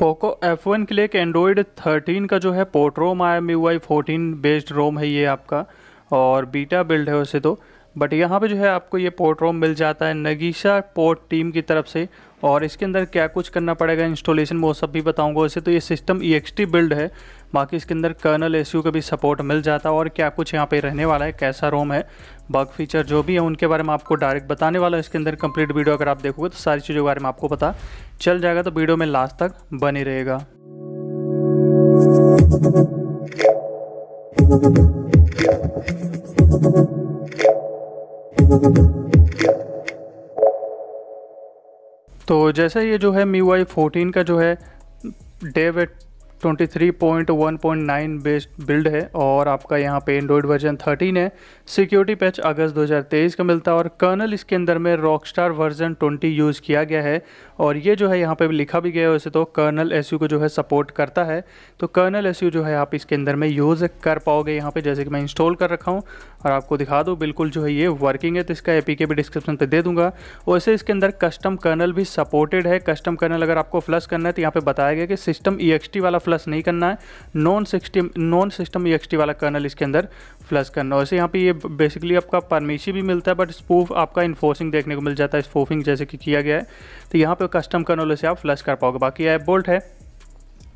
Poco F one के लिए एक एंड्रॉयड थर्टीन का जो है पोर्ट रोम आया Mi y fourteen based ROM है ये आपका और बीटा बिल्ड है उसे तो बट यहाँ पे जो है आपको ये पोर्ट रोम मिल जाता है नगीशा पोर्ट टीम की तरफ से और इसके अंदर क्या कुछ करना पड़ेगा इंस्टॉलेशन वो सब भी बताऊंगा वैसे तो ये सिस्टम ई बिल्ड है बाकी इसके अंदर कर्नल एस का भी सपोर्ट मिल जाता है और क्या कुछ यहाँ पे रहने वाला है कैसा रोम है बग फीचर जो भी है उनके बारे में आपको डायरेक्ट बताने वाला है इसके अंदर कंप्लीट वीडियो अगर आप देखोगे तो सारी चीज़ों के बारे में आपको पता चल जाएगा तो वीडियो में लास्ट तक बने रहेगा Thank you. तो जैसे ये जो है मी वाई फोर्टीन का जो है dev eight nine based build है और आपका यहाँ पे एंड्रॉयड वर्जन थर्टीन है सिक्योरिटी पैच अगस्त दो हज़ार तेईस का मिलता है और कर्नल इसके अंदर में rock star version twenty use किया गया है और ये जो है यहाँ पे लिखा भी गया है वैसे तो कर्नल एस को जो है सपोर्ट करता है तो कर्नल एस जो है आप इसके अंदर में यूज़ कर पाओगे यहाँ पर जैसे कि मैं इंस्टॉल कर रखा हूँ और आपको दिखा दो बिल्कुल जो है ये वर्किंग है तो इसका ए भी डिस्क्रिप्शन पे दे दूंगा वैसे इसके अंदर कस्टम कर्नल भी सपोर्टेड है कस्टम कर्नल अगर आपको फ्लश करना है तो यहाँ पे बताया गया कि सिस्टम ई वाला फ्लश नहीं करना है नॉन सिस्टम नॉन सिस्टम ई वाला कर्नल इसके अंदर फ्लश करना है वैसे यहाँ पर ये बेसिकली आपका परमिशी भी मिलता है बट स्पूफ आपका इन्फोर्सिंग देखने को मिल जाता है स्पूफिंग जैसे कि किया गया है तो यहाँ पर कस्टम कर्नल से आप फ्लश कर पाओगे बाकी ऐप बोल्ट है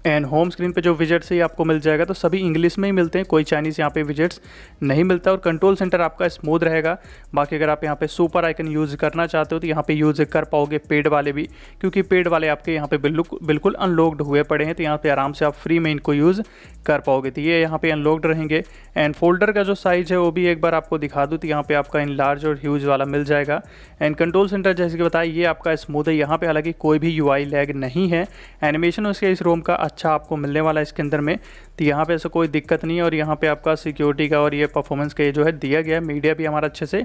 एंड होम स्क्रीन पे जो विजेट्स है ये आपको मिल जाएगा तो सभी इंग्लिश में ही मिलते हैं कोई चाइनीज़ यहाँ पे विजेट्स नहीं मिलता और कंट्रोल सेंटर आपका स्मूथ रहेगा बाकी अगर आप यहाँ पे सुपर आइकन यूज़ करना चाहते हो तो यहाँ पे यूज़ कर पाओगे पेड वाले भी क्योंकि पेड वाले आपके यहाँ पे बिल्कुल अनलॉक्ड हुए पड़े हैं तो यहाँ पर आराम से आप फ्री में इनको यूज़ कर पाओगे तो ये यहाँ पर अनलॉक्ड रहेंगे एंड फोल्डर का जो साइज़ है वो भी एक बार आपको दिखा दूँ तो यहाँ पर आपका इन लार्ज और ह्यूज वाला मिल जाएगा एंड कंट्रोल सेंटर जैसे कि बताया ये आपका स्मूथ है यहाँ पर हालाँकि कोई भी यू लैग नहीं है एनिमेशन उसके इस रोम का अच्छा आपको मिलने वाला है इसके अंदर में तो यहाँ पे ऐसा कोई दिक्कत नहीं है और यहाँ पे आपका सिक्योरिटी का और ये परफॉर्मेंस का ये जो है दिया गया है मीडिया भी हमारा अच्छे से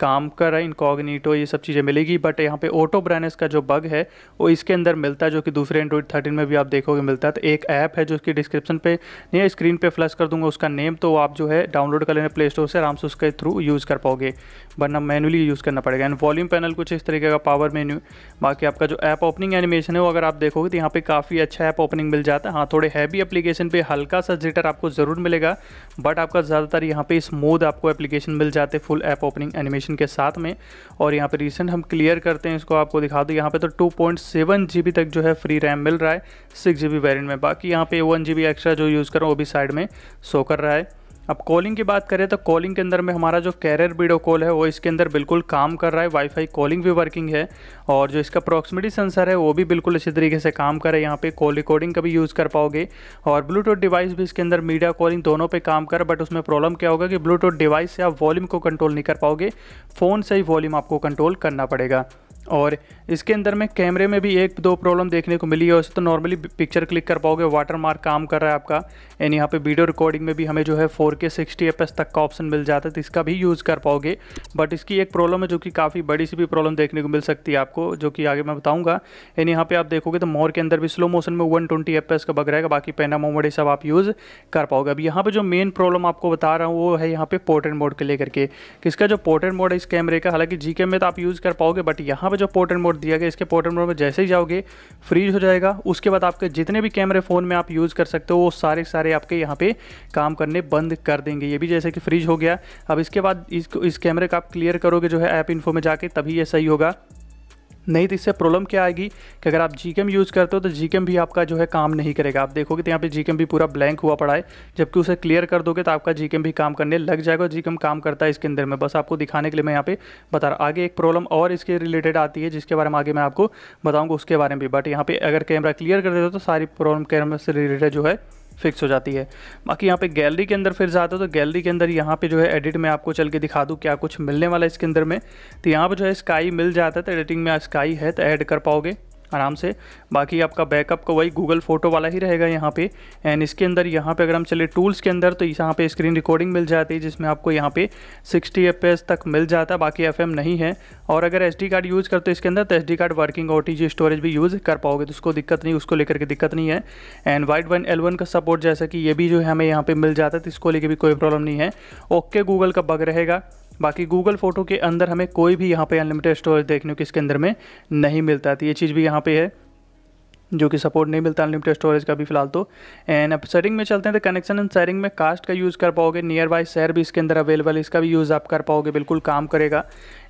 काम कर रहा है इनकॉग्निटो ये सब चीज़ें मिलेगी बट यहाँ पे ऑटो ब्रानेस का जो बग है वो इसके अंदर मिलता है जो कि दूसरे एंड्रॉइड थर्टीन में भी आप देखोगे मिलता है तो एक ऐप है जो कि डिस्क्रिप्शन पे नहीं स्क्रीन पे फ्लश कर दूंगा उसका नेम तो आप जो है डाउनलोड कर लेना प्ले स्टोर से आराम से उसके थ्रू यूज़ कर पाओगे वरना मैनुअली यूज़ करना पड़ेगा एंड वॉल्यूम पैनल कुछ इस तरीके का पावर मेन्यू बाकी आपका जो ऐप ओपनिंग एनिमेशन है वो अगर आप देखोगे तो यहाँ पर काफ़ी अच्छा ऐप ओपनिंग मिल जाता है हाँ थोड़े हैवी एप्लीकेशन पर हल्का सा जिटर आपको ज़रूर मिलेगा बट आपका ज़्यादातर यहाँ पर स्मूद आपको एप्लीकेशन मिल जाते full app opening animation variation के साथ में और यहाँ पे रिसेंट हम क्लियर करते हैं इसको आपको दिखा दो यहाँ पे तो two point seven G B तक जो है फ्री रैम मिल रहा है सिक्स जी बी वेरियंट में बाकी यहाँ पे वन जी बी एक्स्ट्रा जो यूज़ कर वो भी साइड में शो कर रहा है अब कॉलिंग की बात करें तो कॉलिंग के अंदर में हमारा जो कैरियर वीडियो कॉल है वो इसके अंदर बिल्कुल काम कर रहा है वाईफाई कॉलिंग भी वर्किंग है और जो इसका अप्रॉक्सिमेटी सेंसर है वो भी बिल्कुल अच्छी तरीके से काम कर रहा है यहाँ पे कॉल रिकॉर्डिंग का भी यूज़ कर पाओगे और ब्लूटूथ डिवाइस भी इसके अंदर मीडिया कॉलिंग दोनों पर काम कर बट उसमें प्रॉब्लम क्या होगा कि ब्लूटूथ डिवाइस से आप वॉल्यूम को कंट्रोल नहीं कर पाओगे फ़ोन से ही वॉल्यूम आपको कंट्रोल करना पड़ेगा और इसके अंदर में कैमरे में भी एक दो प्रॉब्लम देखने को मिली है वैसे तो नॉर्मली पिक्चर क्लिक कर पाओगे वाटर मार्क काम कर रहा है आपका एंड यहाँ पे वीडियो रिकॉर्डिंग में भी हमें जो है 4K 60fps तक का ऑप्शन मिल जाता है तो इसका भी यूज़ कर पाओगे बट इसकी एक प्रॉब्लम है जो कि काफ़ी बड़ी सी भी प्रॉब्लम देखने को मिल सकती है आपको जो कि आगे मैं बताऊँगा एंड यहाँ पर आप देखोगे तो मोर के अंदर भी स्लो मोशन में वन ट्वेंटी का बग रहेगा बाकी पैना मोमोडे सब आप यूज़ कर पाओगे अब यहाँ पर जो मेन प्रॉब्लम आपको बता रहा हूँ वो है यहाँ पर पोर्ट्रेट मोड के लेकर के इसका जो पोर्ट्रेट मोड है इस कैमरे का हालांकि जी में तो आप यूज़ कर पाओगे बट यहाँ यहाँ पे जो पोर्टन मोड दिया गया इसके पोर्टन मोड में जैसे ही जाओगे फ्रीज हो जाएगा उसके बाद आपके जितने भी कैमरे फ़ोन में आप यूज़ कर सकते हो वो सारे सारे आपके यहाँ पे काम करने बंद कर देंगे ये भी जैसे कि फ्रीज हो गया अब इसके बाद इस कैमरे का आप क्लियर करोगे जो है ऐप इन्फो में जाके तभी ये सही होगा नहीं तो इससे प्रॉब्लम क्या आएगी कि अगर आप जी यूज़ करते हो तो जी भी आपका जो है काम नहीं करेगा आप देखोगे तो यहाँ पे जी भी पूरा ब्लैंक हुआ पड़ा है जबकि उसे क्लियर कर दोगे तो आपका जी भी काम करने लग जाएगा जी काम करता है इसके अंदर में बस आपको दिखाने के लिए मैं यहाँ पे बता रहा आगे एक प्रॉब्लम और इसके रिलेटेड आती है जिसके बारे में आगे मैं आपको बताऊँगा उसके बारे में भी बट यहाँ पर अगर कैमरा क्लियर कर देते हो तो सारी प्रॉब्लम कैमरा से रिलेटेड जो है फिक्स हो जाती है बाकी यहाँ पे गैलरी के अंदर फिर जाते हो तो गैलरी के अंदर यहाँ पे जो है एडिट में आपको चल के दिखा दूँ क्या कुछ मिलने वाला है इसके अंदर में तो यहाँ पर जो है स्काई मिल जाता है तो एडिटिंग में स्काई है तो ऐड कर पाओगे आराम से बाकी आपका बैकअप का वही गूगल फोटो वाला ही रहेगा यहाँ पे एंड इसके अंदर यहाँ पे अगर हम चले टूल्स के अंदर तो यहाँ पे स्क्रीन रिकॉर्डिंग मिल जाती है जिसमें आपको यहाँ पे 60 एफ तक मिल जाता है बाकी एफ नहीं है और अगर एस कार्ड यूज़ करते हो इसके अंदर तो एस कार्ड वर्किंग और टी स्टोरेज भी यूज़ कर पाओगे तो उसको दिक्कत नहीं उसको लेकर के दिक्कत नहीं है एंड वाइट वन एल का सपोर्ट जैसा कि ये भी जो है हमें यहाँ पर मिल जाता है तो इसको लेकर भी कोई प्रॉब्लम नहीं है ओके गूगल का बग रहेगा बाकी गूगल फ़ोटो के अंदर हमें कोई भी यहाँ पे अनलिमिटेड स्टोरेज देखने को इसके अंदर में नहीं मिलता था तो ये चीज़ भी यहाँ पे है जो कि सपोर्ट नहीं मिलता अनलिमिटेड स्टोरेज का भी फिलहाल तो एंड अब सेटिंग में चलते हैं तो कनेक्शन एंड सेटिंग में कास्ट का यूज़ कर पाओगे नियर बाय शहर भी इसके अंदर अवेलेबल है इसका भी यूज़ आप कर पाओगे बिल्कुल काम करेगा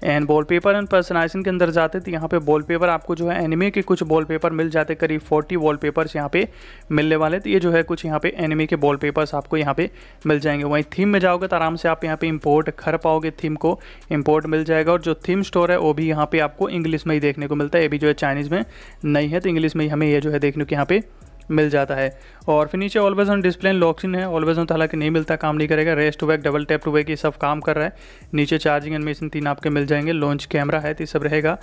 and wallpaper and personalization के अंदर जाते तो यहाँ पे बॉल पेपर आपको जो है एनिमे के कुछ बॉल पेपर मिल जाते करीब फोर्टी वॉल पेपर्स यहाँ पे मिलने वाले तो ये जो है कुछ यहाँ पे एनिमे के बॉल पेपर्स आपको यहाँ पे मिल जाएंगे वहीं थीम में जाओगे तो आराम से आप यहाँ पे इम्पोर्ट कर पाओगे थीम को इम्पोर्ट मिल जाएगा और जो थीम स्टोर है वो भी यहाँ पे आपको इंग्लिश में ही देखने को मिलता है ये भी जो है चाइनीज़ में नहीं है तो इंग्लिश में ही हमें ये जो है देखने को यहाँ पे मिल जाता है और फिर नीचे ऑलवेज ऑन डिस्प्ले लॉक्सिन है ऑलवेज ऑन तो हालांकि नहीं मिलता काम नहीं करेगा raise to wake double tap to wake ये सब काम कर रहा है नीचे चार्जिंग एंड मेसिन तीन आपके मिल जाएंगे लॉन्च कैमरा है तो सब रहेगा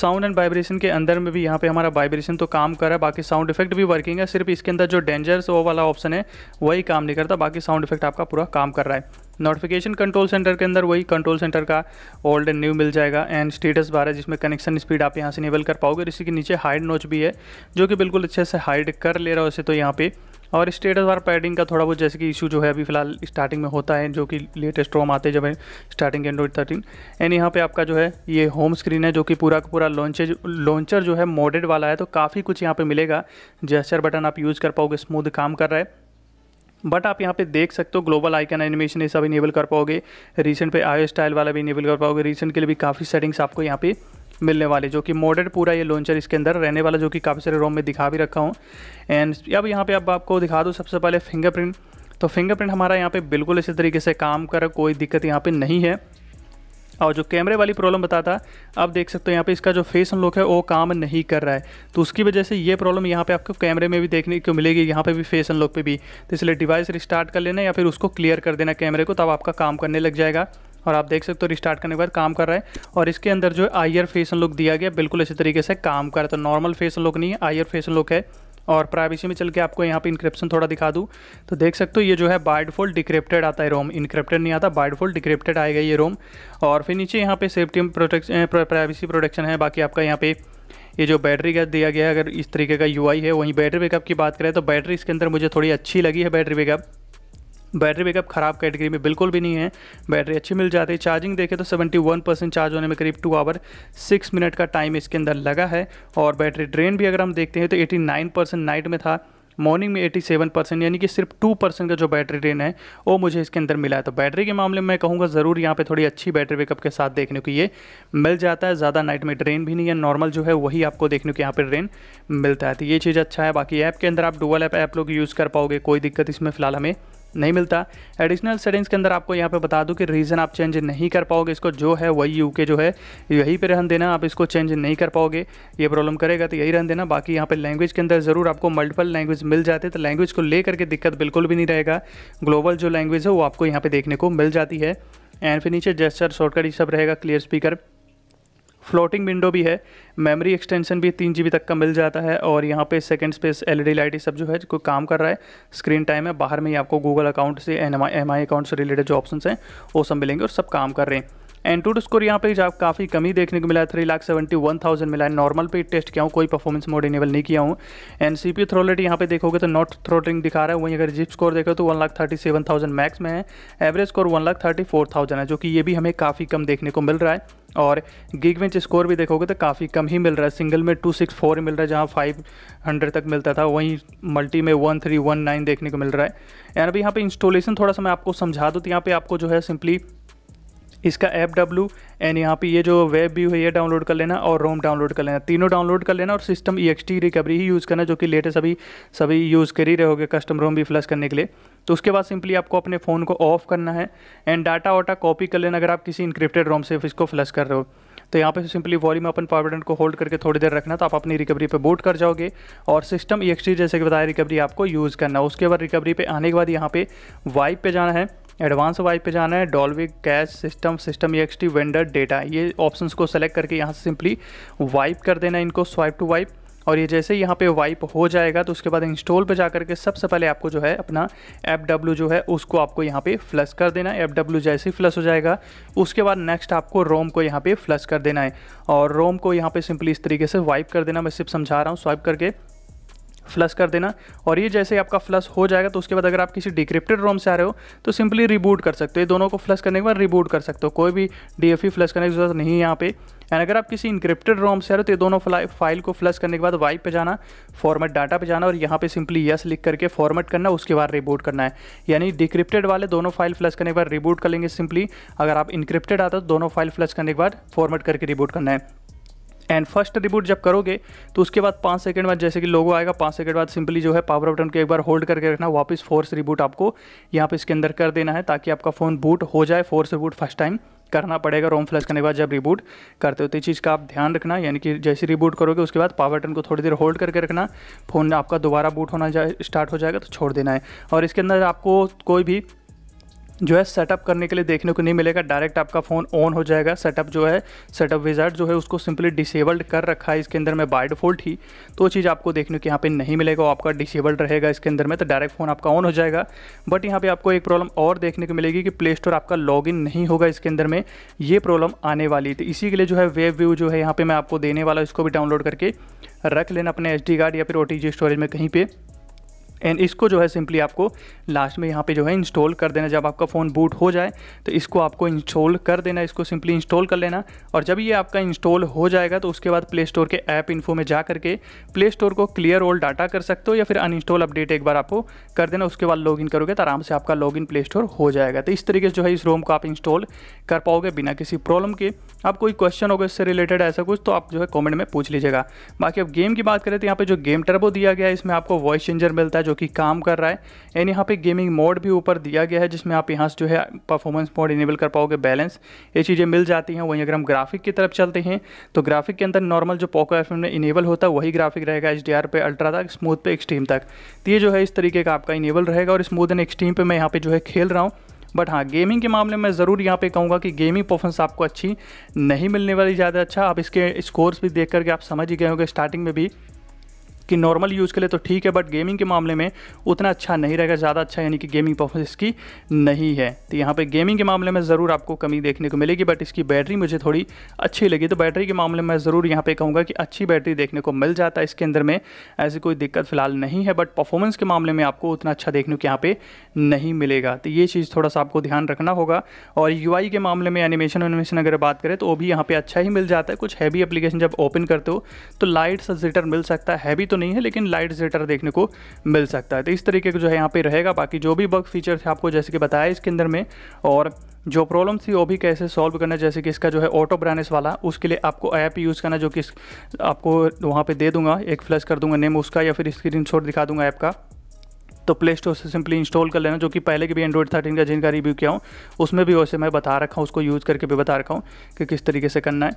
साउंड एंड वाइब्रेशन के अंदर में भी यहाँ पे हमारा वाइब्रेशन तो काम कर रहा है बाकी साउंड इफेक्ट भी वर्किंग है सिर्फ इसके अंदर जो डेंजर्स वो वाला ऑप्शन है वही काम नहीं करता बाकी साउंड इफेक्ट आपका पूरा काम कर रहा है नोटिफिकेशन कंट्रोल सेंटर के अंदर वही कंट्रोल सेंटर का ओल्ड एंड न्यू मिल जाएगा एंड स्टेटस बार है जिसमें कनेक्शन स्पीड आप यहाँ से इनेबल कर पाओगे और इसी के नीचे हाइड नोच भी है जो कि बिल्कुल अच्छे से हाइड कर ले रहा है उसे तो यहाँ पे और स्टेटस बार पैडिंग का थोड़ा बहुत जैसे कि इशू जो है अभी फिलहाल स्टार्टिंग में होता है जो कि लेटेस्ट रोम आते हैं जब है स्टार्टिंग एंड्रॉइड थर्टीन एंड यहाँ पे आपका जो है ये होम स्क्रीन है जो कि पूरा का पूरा लॉन्चेज लॉन्चर जो है मॉडेड वाला है तो काफ़ी कुछ यहाँ पे मिलेगा जेस्चर बटन आप यूज़ कर पाओगे स्मूद काम कर रहा है बट आप यहाँ पे देख सकते हो ग्लोबल आइकन एनिमेशन ये सब इनेबल कर पाओगे रिसेंट पे आयो स्टाइल वाला भी इनेबल कर पाओगे रिसेंट के लिए भी काफ़ी सेटिंग्स आपको यहाँ पे मिलने वाले जो कि मॉडर्न पूरा ये लॉन्चर इसके अंदर रहने वाला जो कि काफ़ी सारे रोम में दिखा भी रखा हूँ एंड अब यहाँ पे अब आपको दिखा दूँ सबसे पहले फिंगरप्रिंट तो फिंगरप्रिंट हमारा यहाँ पे बिल्कुल इसी तरीके से काम कर कोई दिक्कत यहाँ पे नहीं है और जो कैमरे वाली प्रॉब्लम बताता आप देख सकते हो यहाँ पे इसका जो फेस अनलॉक है वो काम नहीं कर रहा है तो उसकी वजह से ये प्रॉब्लम यहाँ पे आपको कैमरे में भी देखने को मिलेगी यहाँ पे भी फेस अनलॉक पे भी तो इसलिए डिवाइस रिस्टार्ट कर लेना या फिर उसको क्लियर कर देना कैमरे को तब आपका काम करने लग जाएगा और आप देख सकते हो रिस्टार्ट करने के बाद काम कर रहा है और इसके अंदर जो आयर फेस अनलॉक दिया गया बिल्कुल इसी तरीके से काम कर रहा है तो नॉर्मल फेस अनलॉक नहीं है आयर फेस अनलॉक है और प्राइवेसी में चल के आपको यहाँ पे इंक्रिप्शन थोड़ा दिखा दूँ तो देख सकते हो ये जो है बाइडफोल डिक्रिप्टेड आता है रोम इंक्रिप्टेड नहीं आता बाइडफोल डिक्रिप्टेड आएगा ये रोम और फिर नीचे यहाँ पे सेफ्टी प्रोटेक्शन प्राइवेसी प्रोटेक्शन है बाकी आपका यहाँ पे ये जो बैटरी का दिया गया है अगर इस तरीके का यू है वहीं बैटरी बैकअप की बात करें तो बैटरी इसके अंदर मुझे थोड़ी अच्छी लगी है बैटरी बैकअप बैटरी बैकअप खराब कैटेगरी में बिल्कुल भी नहीं है बैटरी अच्छी मिल जाती है चार्जिंग देखें तो 71 परसेंट चार्ज होने में करीब टू आवर सिक्स मिनट का टाइम इसके अंदर लगा है और बैटरी ड्रेन भी अगर हम देखते हैं तो 89 परसेंट नाइट में था मॉर्निंग में 87 परसेंट यानी कि सिर्फ 2 परसेंट का जो बैटरी ड्रेन है वो मुझे इसके अंदर मिला है तो बैटरी के मामले में मैं कहूँगा ज़रूर यहाँ पे थोड़ी अच्छी बैटरी बैकअप के साथ देखने को ये मिल जाता है ज़्यादा नाइट में ड्रेन भी नहीं है नॉर्मल जो है वही आपको देखने को यहाँ पर ड्रेन मिलता है तो ये चीज़ अच्छा है बाकी ऐप के अंदर आप dual app app lock use कर पाओगे कोई दिक्कत इसमें फिलहाल हमें नहीं मिलता एडिशनल सेटिंग्स के अंदर आपको यहाँ पे बता दूँ कि रीज़न आप चेंज नहीं कर पाओगे इसको जो है वही यू के जो है यही पे रहन देना आप इसको चेंज नहीं कर पाओगे ये प्रॉब्लम करेगा तो यही रहन देना बाकी यहाँ पे लैंग्वेज के अंदर ज़रूर आपको मल्टीपल लैंग्वेज मिल जाते तो लैंग्वेज को ले करके दिक्कत बिल्कुल भी नहीं रहेगा ग्लोबल जो लैंग्वेज है वो आपको यहाँ पर देखने को मिल जाती है एंड फिर नीचे जेस्टर शॉर्टकट ये सब रहेगा क्लियर स्पीकर फ्लोटिंग विंडो भी है मेमोरी एक्सटेंशन भी तीन जी तक का मिल जाता है और यहाँ पे second space L E light सब जो है कोई काम कर रहा है स्क्रीन टाइम है बाहर में ही आपको गूगल अकाउंट से एम आई अकाउंट से रिलेटेड जो ऑप्शन हैं वो सब मिलेंगे और सब काम कर रहे हैं एंड टू स्कोर यहाँ पे काफ़ी कमी देखने को मिला है three lakh seventy one thousand मिला है नॉर्मल पे टेस्ट किया हूँ कोई परफॉर्मेंस मोड इनेबल नहीं किया हूँ एंड सी पी थ्रोलेट यहाँ पे देखोगे तो नॉट थ्रोटिंग दिखा रहा है वहीं अगर जिप स्कोर देखो तो one lakh thirty seven thousand max में है average score one lakh thirty four thousand है जो कि ये भी हमें काफ़ी कम देखने को मिल रहा है और गिग स्कोर भी देखोगे तो काफ़ी कम ही मिल रहा है सिंगल में टू सिक्स फोर मिल रहा है जहाँ फाइव हंड्रेड तक मिलता था वहीं मल्टी में वन थ्री वन नाइन देखने को मिल रहा है एंड अभी यहाँ पे इंस्टॉलेशन थोड़ा सा मैं आपको समझा दूँ तो यहाँ पे आपको जो है सिंपली इसका एप डब्ल्यू एंड यहाँ पे ये जो वेब भी है ये डाउनलोड कर लेना और रोम डाउनलोड कर लेना तीनों डाउनलोड कर लेना और सिस्टम ई रिकवरी ही यूज़ करना जो कि लेटेस्ट अभी सभी यूज़ कर ही रहोगे कस्टम रोम भी फ्लश करने के लिए तो उसके बाद सिंपली आपको अपने फ़ोन को ऑफ करना है एंड डाटा वाटा कॉपी कर लेना अगर आप किसी इंक्रिप्टेड रोम से इसको फ्लश कर रहे हो तो यहाँ पे simply volume up power button को होल्ड करके थोड़ी देर रखना तो आप अपनी रिकवरी पे बूट कर जाओगे और सिस्टम ई जैसे कि बताया रिकवरी आपको यूज़ करना उसके बाद रिकवरी पे आने के बाद यहाँ पे वाइप पे जाना है एडवांस वाइज पे जाना है डॉल्वी कैश सिस्टम सिस्टम एक्सटी e वेंडर डेटा ये ऑप्शन को सेलेक्ट करके यहाँ से सिंपली वाइप कर देना इनको स्वाइप टू वाइप और ये जैसे यहाँ पे वाइप हो जाएगा तो उसके बाद इंस्टॉल पे जा करके सबसे पहले आपको जो है अपना एप डब्ल्यू जो है उसको आपको यहाँ पे फ्लश कर देना है एप डब्ल्यू जैसे ही फ्लश हो जाएगा उसके बाद नेक्स्ट आपको रोम को यहाँ पे फ्लश कर देना है और रोम को यहाँ पे सिंपली इस तरीके से वाइप कर देना मैं सिर्फ समझा रहा हूँ स्वाइप करके फ्लश कर देना और ये जैसे ही आपका फ्लश हो जाएगा तो उसके बाद अगर आप किसी डिक्रिप्टेड रोम से आ रहे हो तो सिंपली रिबूट कर सकते हो ये दोनों को फ्लश करने के बाद रिबूट कर सकते हो कोई भी डी फ्लश e करने की जरूरत नहीं है यहाँ पे एंड अगर आप किसी इंक्रिप्टेड रोम से आ रहे हो तो ये दोनों फाइल को फ्लश करने के बाद वाइप पे जाना फॉर्मेट डाटा पे जाना और यहाँ पे सिंपली यस लिख करके फॉर्मेट करना उसके बाद रिबूट करना है यानी डिक्रिप्टेड वाले दोनों फाइल फ्लश करने के बाद रिबूट कर लेंगे सिंपली अगर आप इंक्रिप्टेड आता तो दोनों फाइल फ्लश करने के बाद फॉर्मेट करके रिबूट करना है एंड फर्स्ट रिबूट जब करोगे तो उसके बाद पाँच सेकंड बाद जैसे कि लोगो आएगा पाँच सेकंड बाद सिंपली जो है पावर बटन को एक बार होल्ड करके रखना वापस फोर्स रिबूट आपको यहाँ पे इसके अंदर कर देना है ताकि आपका फ़ोन बूट हो जाए फोर्स रिबूट फर्स्ट टाइम करना पड़ेगा रोम फ्लैश करने के बाद जब रिबूट करते हो तो इस चीज़ का आप ध्यान रखना यानी कि जैसे रिबूट करोगे उसके बाद पावर बटन को थोड़ी देर होल्ड करके रखना फ़ोन आपका दोबारा बूट होना जाए स्टार्ट हो जाएगा तो छोड़ देना है और इसके अंदर आपको कोई भी जो है सेटअप करने के लिए देखने को नहीं मिलेगा डायरेक्ट आपका फ़ोन ऑन हो जाएगा सेटअप जो है सेटअप विजर्ट जो है उसको सिंपली डिसेबल्ड कर रखा है इसके अंदर में बाय डिफॉल्ट ही तो चीज़ आपको देखने को यहाँ पे नहीं मिलेगा आपका डिसेबल्ड रहेगा इसके अंदर में तो डायरेक्ट फ़ोन आपका ऑन हो जाएगा बट यहाँ पर आपको एक प्रॉब्लम और देखने को मिलेगी कि प्ले स्टोर आपका लॉग नहीं होगा इसके अंदर में ये प्रॉब्लम आने वाली थी तो इसी के लिए जो है वेब व्यू जो है यहाँ पर मैं आपको देने वाला इसको भी डाउनलोड करके रख लेना अपने एच कार्ड या फिर ओ स्टोरेज में कहीं पर एंड इसको जो है सिंपली आपको लास्ट में यहाँ पे जो है इंस्टॉल कर देना जब आपका फ़ोन बूट हो जाए तो इसको आपको इंस्टॉल कर देना इसको सिंपली इंस्टॉल कर लेना और जब ये आपका इंस्टॉल हो जाएगा तो उसके बाद प्ले स्टोर के ऐप इन्फो में जा करके प्ले स्टोर को क्लियर ऑल डाटा कर सकते हो या फिर अनइंस्टॉल अपडेट एक बार आपको कर देना उसके बाद लॉग करोगे तो आराम से आपका लॉग प्ले स्टोर हो जाएगा तो इस तरीके से जो है इस रोम को आप इंस्टॉल कर पाओगे बिना किसी प्रॉब्लम के आप कोई क्वेश्चन होगा इससे रिलेटेड ऐसा कुछ तो आप जो है कॉमेंट में पूछ लीजिएगा बाकी अब गेम की बात करें तो यहाँ पर जो गेम टर्बो दिया गया है इसमें आपको वॉइस चेंजर मिलता है जो जो कि काम कर रहा है एंड यहाँ पे गेमिंग मोड भी ऊपर दिया गया है जिसमें आप यहाँ से जो है परफॉर्मेंस मोड इनेबल कर पाओगे बैलेंस ये चीज़ें मिल जाती हैं वहीं अगर हम ग्राफिक की तरफ चलते हैं तो ग्राफिक के अंदर नॉर्मल जो पोको एफ में इनेबल होता है वही ग्राफिक रहेगा एच डी पे अल्ट्रा तक स्मूथ पे एक्सट्रीम तक तो ये जो है इस तरीके का आपका इनेबल रहेगा और स्मूथ एंड एक्सट्रीम पर मैं यहाँ पर जो है खेल रहा हूँ बट हाँ गेमिंग के मामले में ज़रूर यहाँ पे कहूँगा कि गेमिंग परफॉर्मेंस आपको अच्छी नहीं मिलने वाली ज़्यादा अच्छा आप इसके स्कोर्स भी देख करके आप समझ ही गए होंगे स्टार्टिंग में भी इसकी नॉर्मल यूज़ के लिए तो ठीक है बट गेमिंग के मामले में उतना अच्छा नहीं रहेगा ज़्यादा अच्छा यानी कि गेमिंग परफॉर्मेंस इसकी नहीं है तो यहाँ पर गेमिंग के मामले में ज़रूर आपको कमी देखने को मिलेगी बट इसकी बैटरी मुझे थोड़ी अच्छी लगी तो बैटरी के मामले में ज़रूर यहाँ पर कहूँगा कि अच्छी बैटरी देखने को मिल जाता है इसके अंदर में ऐसी कोई दिक्कत फिलहाल नहीं है बट परफॉर्मेंस के मामले में आपको उतना अच्छा देखने को यहाँ पर नहीं मिलेगा तो ये चीज़ थोड़ा सा आपको ध्यान रखना होगा और यू के मामले में एनिमेशन एनिमेशन अगर बात करें तो वो भी यहाँ पर अच्छा ही मिल जाता है कुछ हैवी एप्लीकेशन जब ओपन करते हो तो लाइट्स जिटर मिल सकता है हैवी तो नहीं है लेकिन लाइट जेटर देखने को मिल सकता है तो इस तरीके का जो है यहाँ पे रहेगा बाकी जो भी बग फीचर है आपको जैसे कि बताया इसके अंदर में और जो प्रॉब्लम थी वो भी कैसे सॉल्व करना जैसे कि इसका जो है ऑटो ब्रानेस वाला उसके लिए आपको ऐप यूज़ करना जो कि आपको वहाँ पर दे दूंगा एक फ्लैश कर दूंगा नेम उसका या फिर स्क्रीन दिखा दूंगा ऐप का तो प्ले स्टोर से सिंपली इंस्टॉल कर लेना जो कि पहले के भी एंड्रॉइड थर्टीन का जिनका रिव्यू किया हूँ उसमें भी वैसे मैं बता रखा हूँ उसको यूज़ करके भी बता रखा हूँ कि किस तरीके से करना है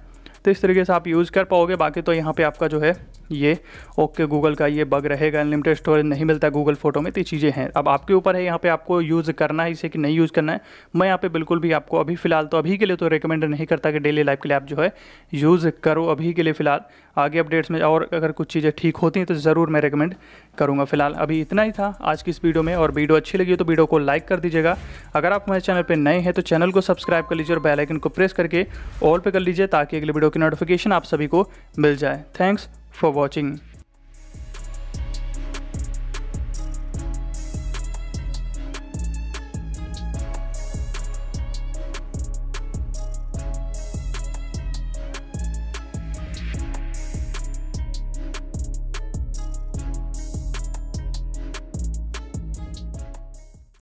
तो इस तरीके से आप यूज़ कर पाओगे बाकी तो यहाँ पे आपका जो है ये ओके गूगल का ये बग रहेगा अनलिमिटेड स्टोरेज नहीं मिलता गूगल फोटो में तो चीज़ें हैं अब आपके ऊपर है यहाँ पे आपको यूज़ करना है इसे कि नहीं यूज़ करना है मैं यहाँ पे बिल्कुल भी आपको अभी फिलहाल तो अभी के लिए तो रिकमेंड नहीं करता कि डेली लाइफ के लिए आप जो है यूज़ करो अभी के लिए फ़िलहाल आगे अपडेट्स में और अगर कुछ चीज़ें ठीक होती हैं तो ज़रूर मैं रिकमेंड करूँगा फिलहाल अभी इतना ही था आज की इस वीडियो में और वीडियो अच्छी लगी हो तो वीडियो को लाइक कर दीजिएगा अगर आप हमारे चैनल पर नए हैं तो चैनल को सब्सक्राइब कर लीजिए और बेलाइकन को प्रेस करके ऑल पे कर लीजिए ताकि अगले वीडियो की नोटिफिकेशन आप सभी को मिल जाए थैंक्स फॉर वॉचिंग